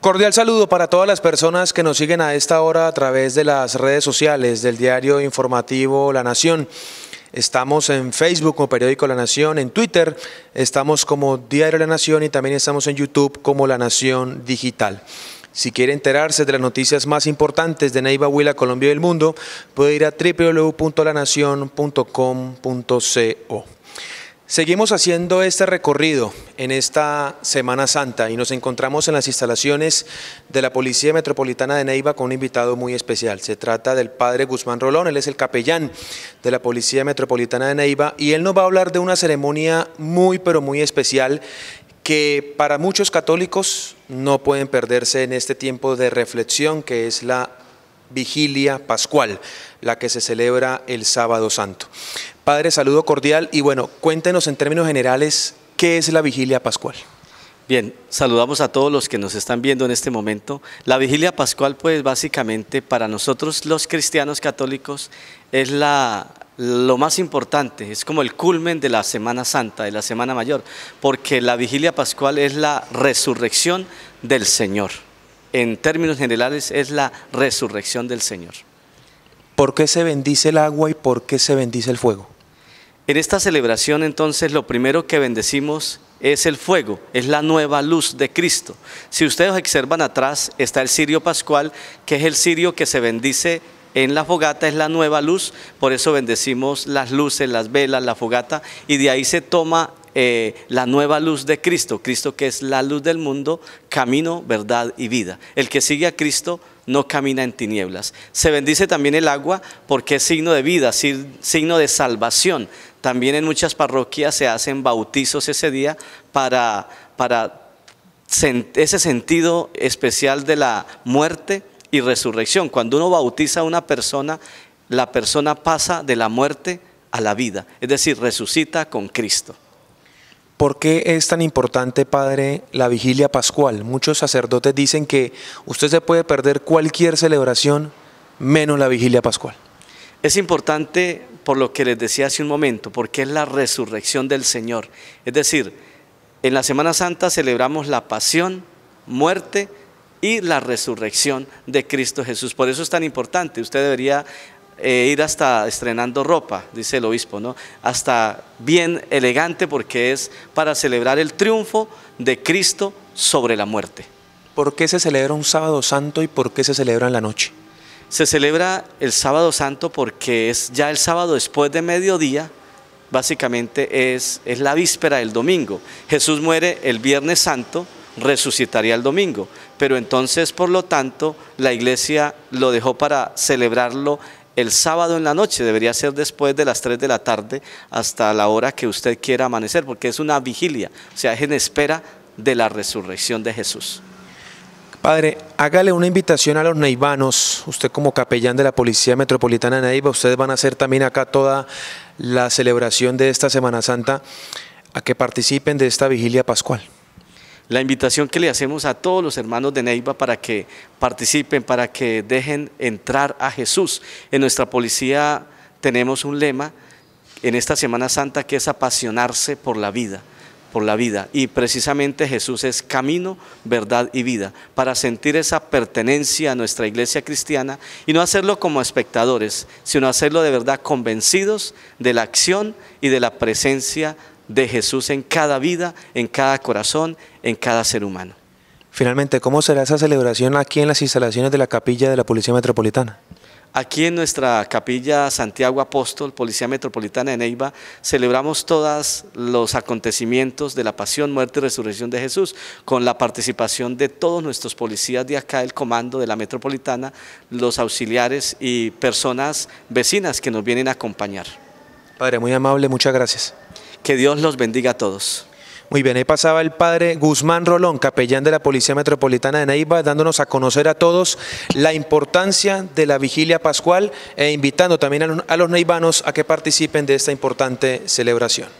Cordial saludo para todas las personas que nos siguen a esta hora a través de las redes sociales del diario informativo La Nación. Estamos en Facebook como Periódico La Nación, en Twitter estamos como Diario La Nación y también estamos en YouTube como La Nación Digital. Si quiere enterarse de las noticias más importantes de Neiva Huila, Colombia y el mundo, puede ir a www.lanacion.com.co. Seguimos haciendo este recorrido en esta Semana Santa y nos encontramos en las instalaciones de la Policía Metropolitana de Neiva con un invitado muy especial. Se trata del padre Guzmán Rolón, él es el capellán de la Policía Metropolitana de Neiva y él nos va a hablar de una ceremonia muy pero muy especial que para muchos católicos no pueden perderse en este tiempo de reflexión que es la vigilia pascual, la que se celebra el sábado santo. Padre, saludo cordial y bueno, cuéntenos en términos generales qué es la vigilia pascual. Bien, saludamos a todos los que nos están viendo en este momento. La vigilia pascual, pues básicamente para nosotros los cristianos católicos es la, lo más importante, es como el culmen de la Semana Santa, de la Semana Mayor, porque la vigilia pascual es la resurrección del Señor en términos generales es la resurrección del Señor. ¿Por qué se bendice el agua y por qué se bendice el fuego? En esta celebración entonces lo primero que bendecimos es el fuego, es la nueva luz de Cristo. Si ustedes observan atrás está el cirio pascual, que es el cirio que se bendice en la fogata, es la nueva luz, por eso bendecimos las luces, las velas, la fogata, y de ahí se toma eh, la nueva luz de Cristo, Cristo que es la luz del mundo, camino, verdad y vida. El que sigue a Cristo no camina en tinieblas. Se bendice también el agua porque es signo de vida, signo de salvación. También en muchas parroquias se hacen bautizos ese día para ese sentido especial de la muerte y resurrección. Cuando uno bautiza a una persona, la persona pasa de la muerte a la vida, es decir, resucita con Cristo. ¿Por qué es tan importante, Padre, la vigilia pascual? Muchos sacerdotes dicen que usted se puede perder cualquier celebración menos la vigilia pascual. Es importante por lo que les decía hace un momento, porque es la resurrección del Señor. Es decir, en la Semana Santa celebramos la pasión, muerte y la resurrección de Cristo Jesús. Por eso es tan importante. Usted debería eh, ir hasta estrenando ropa, dice el obispo, ¿no? Hasta bien elegante porque es para celebrar el triunfo de Cristo sobre la muerte. ¿Por qué se celebra un sábado santo y por qué se celebra en la noche? Se celebra el sábado santo porque es ya el sábado después de mediodía, básicamente es, es la víspera del domingo. Jesús muere el viernes santo, resucitaría el domingo, pero entonces por lo tanto la iglesia lo dejó para celebrarlo el sábado en la noche, debería ser después de las 3 de la tarde hasta la hora que usted quiera amanecer, porque es una vigilia, o sea, es en espera de la resurrección de Jesús. Padre, hágale una invitación a los neivanos, usted como capellán de la Policía Metropolitana de Neiva, ustedes van a hacer también acá toda la celebración de esta Semana Santa, a que participen de esta vigilia pascual la invitación que le hacemos a todos los hermanos de Neiva para que participen, para que dejen entrar a Jesús. En nuestra policía tenemos un lema en esta Semana Santa que es apasionarse por la vida por la vida y precisamente Jesús es camino, verdad y vida para sentir esa pertenencia a nuestra iglesia cristiana y no hacerlo como espectadores, sino hacerlo de verdad convencidos de la acción y de la presencia de Jesús en cada vida, en cada corazón, en cada ser humano. Finalmente, ¿cómo será esa celebración aquí en las instalaciones de la capilla de la Policía Metropolitana? Aquí en nuestra capilla Santiago Apóstol, Policía Metropolitana de Neiva, celebramos todos los acontecimientos de la pasión, muerte y resurrección de Jesús, con la participación de todos nuestros policías de acá, el comando de la Metropolitana, los auxiliares y personas vecinas que nos vienen a acompañar. Padre, muy amable, muchas gracias. Que Dios los bendiga a todos. Muy bien, ahí pasaba el padre Guzmán Rolón, capellán de la Policía Metropolitana de Neiva, dándonos a conocer a todos la importancia de la vigilia pascual e invitando también a los, a a que participen de esta importante celebración.